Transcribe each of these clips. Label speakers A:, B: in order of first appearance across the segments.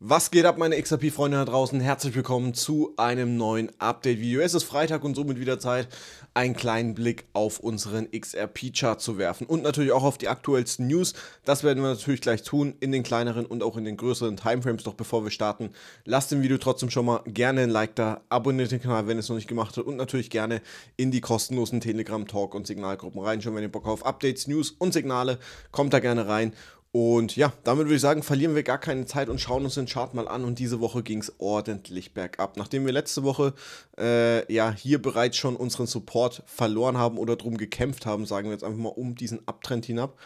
A: Was geht ab, meine XRP-Freunde da draußen? Herzlich willkommen zu einem neuen Update-Video. Es ist Freitag und somit wieder Zeit, einen kleinen Blick auf unseren XRP-Chart zu werfen und natürlich auch auf die aktuellsten News. Das werden wir natürlich gleich tun in den kleineren und auch in den größeren Timeframes. Doch bevor wir starten, lasst dem Video trotzdem schon mal gerne ein Like da, abonniert den Kanal, wenn es noch nicht gemacht habt und natürlich gerne in die kostenlosen Telegram-Talk- und Signalgruppen reinschauen. Wenn ihr Bock auf Updates, News und Signale, kommt da gerne rein und ja, damit würde ich sagen, verlieren wir gar keine Zeit und schauen uns den Chart mal an. Und diese Woche ging es ordentlich bergab. Nachdem wir letzte Woche äh, ja hier bereits schon unseren Support verloren haben oder drum gekämpft haben, sagen wir jetzt einfach mal um diesen Abtrend hinab,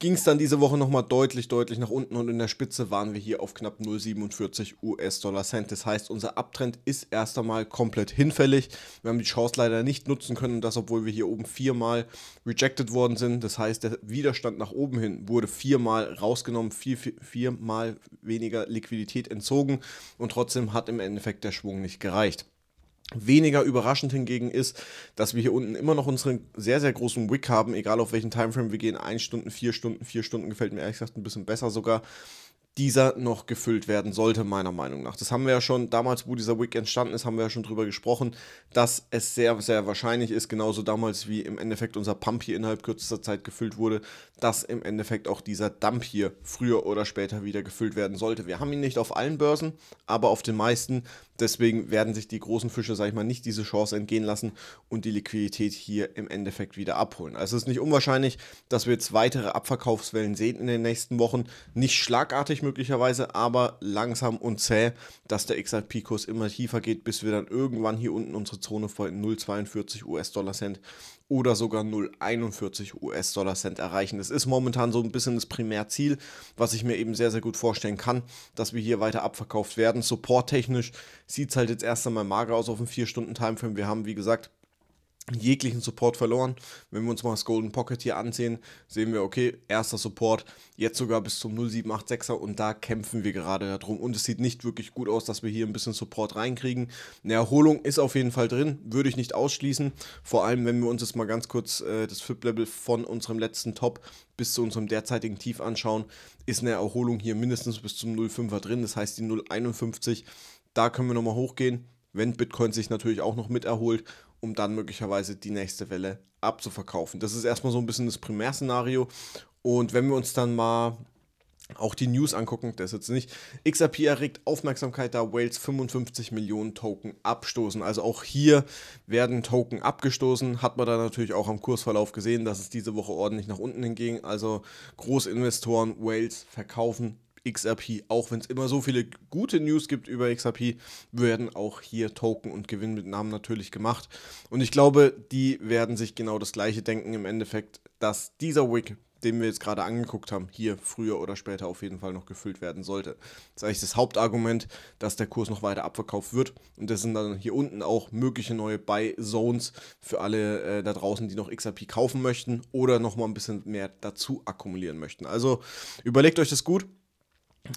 A: ging es dann diese Woche nochmal deutlich, deutlich nach unten und in der Spitze waren wir hier auf knapp 0,47 US-Dollar Cent. Das heißt, unser Abtrend ist erst einmal komplett hinfällig. Wir haben die Chance leider nicht nutzen können, das obwohl wir hier oben viermal rejected worden sind. Das heißt, der Widerstand nach oben hin wurde viermal rausgenommen, vier, vier, viermal weniger Liquidität entzogen und trotzdem hat im Endeffekt der Schwung nicht gereicht. Weniger überraschend hingegen ist, dass wir hier unten immer noch unseren sehr, sehr großen Wick haben, egal auf welchen Timeframe wir gehen. 1 Stunden, 4 Stunden, 4 Stunden gefällt mir ehrlich gesagt ein bisschen besser sogar dieser noch gefüllt werden sollte, meiner Meinung nach. Das haben wir ja schon damals, wo dieser Wick entstanden ist, haben wir ja schon drüber gesprochen, dass es sehr, sehr wahrscheinlich ist, genauso damals wie im Endeffekt unser Pump hier innerhalb kürzester Zeit gefüllt wurde, dass im Endeffekt auch dieser Dump hier früher oder später wieder gefüllt werden sollte. Wir haben ihn nicht auf allen Börsen, aber auf den meisten. Deswegen werden sich die großen Fische, sag ich mal, nicht diese Chance entgehen lassen und die Liquidität hier im Endeffekt wieder abholen. Also es ist nicht unwahrscheinlich, dass wir jetzt weitere Abverkaufswellen sehen in den nächsten Wochen. Nicht schlagartig mit möglicherweise, aber langsam und zäh, dass der XRP-Kurs immer tiefer geht, bis wir dann irgendwann hier unten unsere Zone von 0,42 US-Dollar-Cent oder sogar 0,41 US-Dollar-Cent erreichen. Das ist momentan so ein bisschen das Primärziel, was ich mir eben sehr, sehr gut vorstellen kann, dass wir hier weiter abverkauft werden. Support-technisch sieht es halt jetzt erst einmal mager aus auf dem 4-Stunden-Timeframe. Wir haben, wie gesagt, jeglichen Support verloren. Wenn wir uns mal das Golden Pocket hier ansehen, sehen wir, okay, erster Support, jetzt sogar bis zum 0786er und da kämpfen wir gerade darum. Und es sieht nicht wirklich gut aus, dass wir hier ein bisschen Support reinkriegen. Eine Erholung ist auf jeden Fall drin, würde ich nicht ausschließen. Vor allem, wenn wir uns jetzt mal ganz kurz äh, das FIP-Level von unserem letzten Top bis zu unserem derzeitigen Tief anschauen, ist eine Erholung hier mindestens bis zum 05er drin. Das heißt, die 051, da können wir nochmal hochgehen wenn Bitcoin sich natürlich auch noch mit erholt, um dann möglicherweise die nächste Welle abzuverkaufen. Das ist erstmal so ein bisschen das Primärszenario. Und wenn wir uns dann mal auch die News angucken, das jetzt nicht. XRP erregt Aufmerksamkeit, da Wales 55 Millionen Token abstoßen. Also auch hier werden Token abgestoßen. Hat man da natürlich auch am Kursverlauf gesehen, dass es diese Woche ordentlich nach unten hinging. Also Großinvestoren Wales verkaufen XRP. Auch wenn es immer so viele gute News gibt über XRP, werden auch hier Token und Gewinn mit Namen natürlich gemacht. Und ich glaube, die werden sich genau das gleiche denken im Endeffekt, dass dieser Wick, den wir jetzt gerade angeguckt haben, hier früher oder später auf jeden Fall noch gefüllt werden sollte. Das ist eigentlich das Hauptargument, dass der Kurs noch weiter abverkauft wird. Und das sind dann hier unten auch mögliche neue Buy-Zones für alle äh, da draußen, die noch XRP kaufen möchten oder nochmal ein bisschen mehr dazu akkumulieren möchten. Also überlegt euch das gut.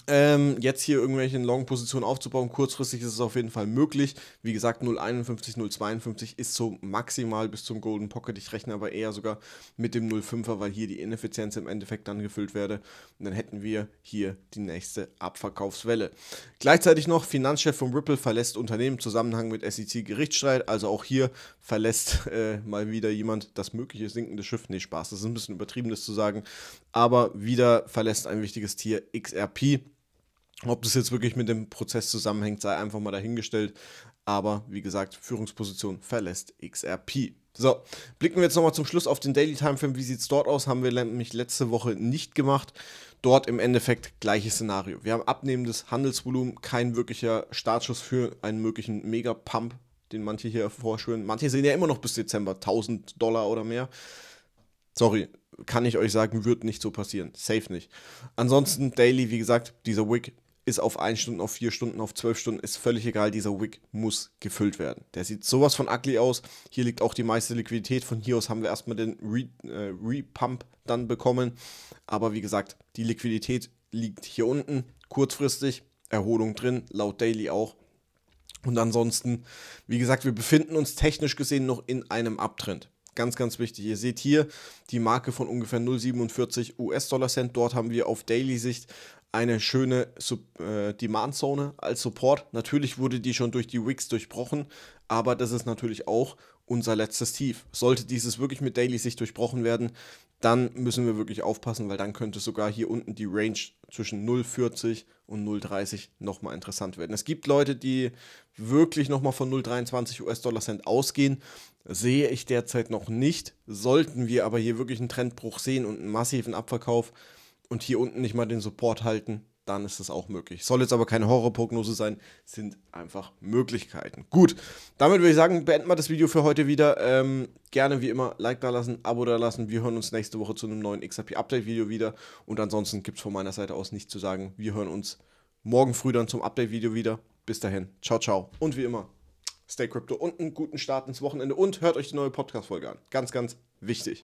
A: Ähm, jetzt hier irgendwelche Long-Positionen aufzubauen, kurzfristig ist es auf jeden Fall möglich. Wie gesagt, 0,51, 0,52 ist so maximal bis zum Golden Pocket. Ich rechne aber eher sogar mit dem 0,5er, weil hier die Ineffizienz im Endeffekt dann gefüllt werde. Und dann hätten wir hier die nächste Abverkaufswelle. Gleichzeitig noch, Finanzchef von Ripple verlässt Unternehmen im Zusammenhang mit SEC-Gerichtsstreit. Also auch hier verlässt äh, mal wieder jemand das mögliche sinkende Schiff. Nee, Spaß, das ist ein bisschen übertrieben, das zu sagen. Aber wieder verlässt ein wichtiges Tier XRP. Ob das jetzt wirklich mit dem Prozess zusammenhängt, sei einfach mal dahingestellt. Aber wie gesagt, Führungsposition verlässt XRP. So, blicken wir jetzt nochmal zum Schluss auf den Daily Timeframe. Wie sieht es dort aus? Haben wir nämlich letzte Woche nicht gemacht. Dort im Endeffekt gleiches Szenario. Wir haben abnehmendes Handelsvolumen, kein wirklicher Startschuss für einen möglichen Mega-Pump, den manche hier vorschwören. Manche sehen ja immer noch bis Dezember 1000 Dollar oder mehr. Sorry, kann ich euch sagen, wird nicht so passieren. Safe nicht. Ansonsten Daily, wie gesagt, dieser Wick bis auf 1 Stunden, auf 4 Stunden, auf 12 Stunden, ist völlig egal. Dieser Wick muss gefüllt werden. Der sieht sowas von ugly aus. Hier liegt auch die meiste Liquidität. Von hier aus haben wir erstmal den Re, äh, Repump dann bekommen. Aber wie gesagt, die Liquidität liegt hier unten. Kurzfristig Erholung drin, laut Daily auch. Und ansonsten, wie gesagt, wir befinden uns technisch gesehen noch in einem Abtrend. Ganz, ganz wichtig. Ihr seht hier die Marke von ungefähr 0,47 US-Dollar-Cent. Dort haben wir auf Daily-Sicht eine schöne Sub äh, Demand-Zone als Support. Natürlich wurde die schon durch die Wicks durchbrochen, aber das ist natürlich auch unser letztes Tief. Sollte dieses wirklich mit Daily sich durchbrochen werden, dann müssen wir wirklich aufpassen, weil dann könnte sogar hier unten die Range zwischen 0,40 und 0,30 nochmal interessant werden. Es gibt Leute, die wirklich nochmal von 0,23 US-Dollar Cent ausgehen. Sehe ich derzeit noch nicht. Sollten wir aber hier wirklich einen Trendbruch sehen und einen massiven Abverkauf, und hier unten nicht mal den Support halten, dann ist das auch möglich. Soll jetzt aber keine Horrorprognose sein, sind einfach Möglichkeiten. Gut, damit würde ich sagen, beenden wir das Video für heute wieder. Ähm, gerne wie immer Like da lassen, Abo da lassen. Wir hören uns nächste Woche zu einem neuen XRP-Update-Video wieder. Und ansonsten gibt es von meiner Seite aus nichts zu sagen. Wir hören uns morgen früh dann zum Update-Video wieder. Bis dahin, ciao, ciao. Und wie immer, stay crypto und einen guten Start ins Wochenende und hört euch die neue Podcast-Folge an. Ganz, ganz wichtig.